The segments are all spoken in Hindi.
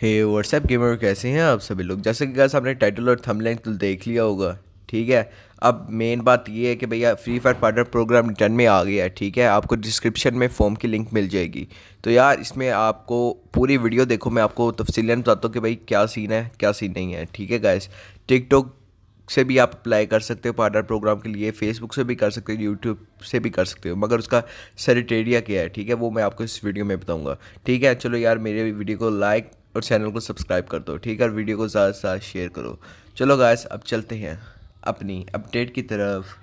हे व्हाट्सएप गेमर कैसे हैं आप सभी लोग जैसे कि गैस आपने टाइटल और थंबनेल तो देख लिया होगा ठीक है अब मेन बात ये है कि भैया free fire partner program return में आ गया है ठीक है आपको डिस्क्रिप्शन में फॉर्म की लिंक मिल जाएगी तो यार इसमें आपको पूरी वीडियो देखो मैं आपको तफसीलन बताता हूँ कि भाई क्या सीन है क्या सीन नहीं है ठीक है गैस टिकटॉक से भी आप अप्लाई कर सकते हो पार्टनर प्रोग्राम के लिए फेसबुक से भी कर सकते हो यूट्यूब से भी कर सकते हो मगर उसका सेरिटेरिया क्या है ठीक है वो मैं आपको इस वीडियो में बताऊंगा ठीक है चलो यार मेरे वीडियो को लाइक और चैनल को सब्सक्राइब कर दो ठीक है और वीडियो को ज़्यादा से ज़्यादा शेयर करो चलो गायस अब चलते हैं अपनी अपडेट की तरफ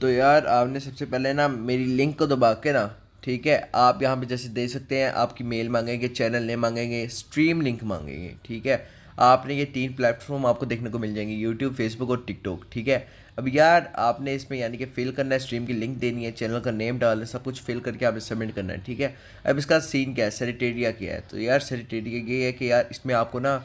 तो यार आपने सबसे पहले ना मेरी लिंक को दबा के ना ठीक है आप यहाँ पे जैसे दे सकते हैं आपकी मेल मांगेंगे चैनल नहीं मांगेंगे स्ट्रीम लिंक मांगेंगे ठीक है आपने ये तीन प्लेटफॉर्म आपको देखने को मिल जाएंगे यूट्यूब फेसबुक और टिकटॉक ठीक है अब यार आपने इसमें यानी कि फिल करना है स्ट्रीम की लिंक देनी है चैनल का नेम डालना है सब कुछ फिल करके आपने सबमिट करना है ठीक है अब इसका सीन क्या है सेरिटेरिया क्या है तो यार सेरिटेरिया ये है कि यार इसमें आपको ना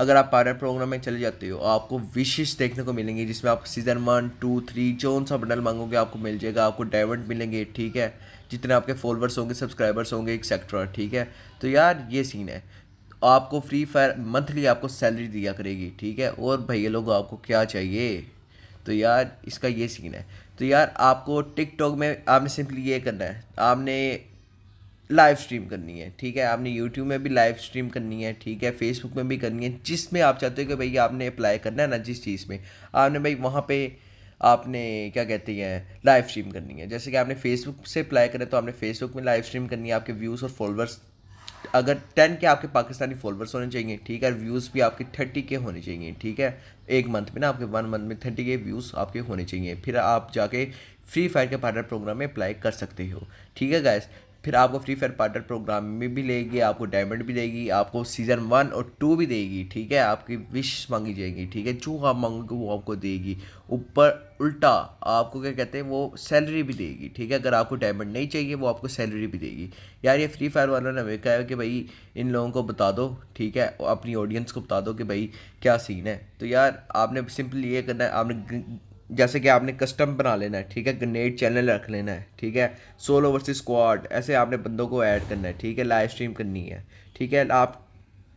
अगर आप पार्टनर प्रोग्राम में चले जाते हो आपको विशेष देखने को मिलेंगी जिसमें आप सीज़न वन टू थ्री जोन सा बंडल मांगोगे आपको मिल जाएगा आपको डायमंड मिलेंगे ठीक है जितने आपके फॉलोअर्स होंगे सब्सक्राइबर्स होंगे एक्सेट्रा ठीक है तो यार ये सीन है आपको फ्री फायर मंथली आपको सैलरी दिया करेगी ठीक है और भैया लोग आपको क्या चाहिए तो यार इसका ये सीन है तो यार आपको टिकटॉक में आपने सिंपली ये करना है आपने लाइव स्ट्रीम करनी है ठीक है आपने यूट्यूब में भी लाइव स्ट्रीम करनी है ठीक है फेसबुक में भी करनी है जिसमें आप चाहते हो कि भैया आपने अप्लाई करना है ना जिस चीज़ में आपने भाई वहाँ पर आपने क्या कहते हैं लाइव स्ट्रीम करनी है जैसे कि आपने फेसबुक से अप्लाई करें तो आपने फेसबुक में लाइव स्ट्रीम करनी है आपके व्यूज़ और फॉलोअर्स अगर टेन के आपके पाकिस्तानी फॉलोअर्स होने चाहिए ठीक है व्यूज़ भी आपके थर्टी के होने चाहिए ठीक है एक मंथ में ना आपके वन मंथ में थर्टी के व्यूज़ आपके होने चाहिए फिर आप जाके फ्री फायर के पार्टनर प्रोग्राम में अप्लाई कर सकते हो ठीक है गैस फिर आपको फ्री फायर पार्टनर प्रोग्राम में भी लेगी आपको डायमंड भी देगी आपको सीज़न वन और टू भी देगी ठीक है आपकी विश मांगी जाएगी ठीक है जो आप मांगोगे वो आपको देगी ऊपर उल्टा आपको क्या कहते हैं वो सैलरी भी देगी ठीक है अगर आपको डायमंड नहीं चाहिए वो आपको सैलरी भी देगी यार ये फ्री फायर वालों ने हमें कहा है कि भाई इन लोगों को बता दो ठीक है अपनी ऑडियंस को बता दो कि भाई क्या सीन है तो यार आपने सिंपली ये करना है आपने जैसे कि आपने कस्टम बना लेना है ठीक है ग्रनेड चैनल रख लेना है ठीक है सोलो वर्सेस स्क्वाड ऐसे आपने बंदों को ऐड करना है ठीक है लाइव स्ट्रीम करनी है ठीक है आप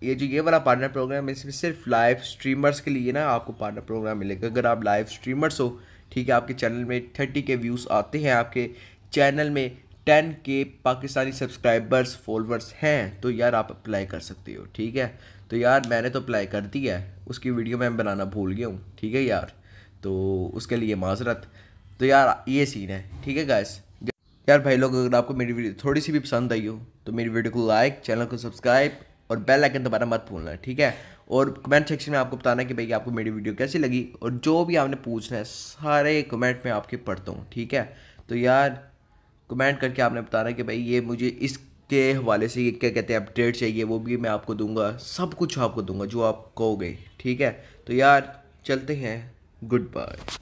ये जो ये वाला पार्टनर प्रोग्राम है इसमें सिर्फ लाइव स्ट्रीमर्स के लिए ना आपको पार्टनर प्रोग्राम मिलेगा अगर आप लाइव स्ट्रीमर्स हो ठीक है आपके चैनल में थर्टी के व्यूज़ आते हैं आपके चैनल में टेन के पाकिस्तानी सब्सक्राइबर्स फॉलोअर्स हैं तो यार आप अप्लाई कर सकते हो ठीक है तो यार मैंने तो अप्लाई कर दिया है उसकी वीडियो मैं बनाना भूल गया हूँ ठीक है यार तो उसके लिए माजरत तो यार ये सीन है ठीक है गैस यार भाई लोग अगर आपको मेरी वीडियो थोड़ी सी भी पसंद आई हो तो मेरी वीडियो को लाइक चैनल को सब्सक्राइब और बेल आइकन दोबारा मत भूलना ठीक है और कमेंट सेक्शन में आपको बताना कि भाई आपको मेरी वीडियो कैसी लगी और जो भी आपने पूछना है सारे कमेंट में आपके पढ़ता हूँ ठीक है तो यार कमेंट करके आपने बताना कि भाई ये मुझे इसके हवाले से ये क्या कहते हैं अपडेट चाहिए वो भी मैं आपको दूंगा सब कुछ आपको दूंगा जो आप कहोगे ठीक है तो यार चलते हैं goodbye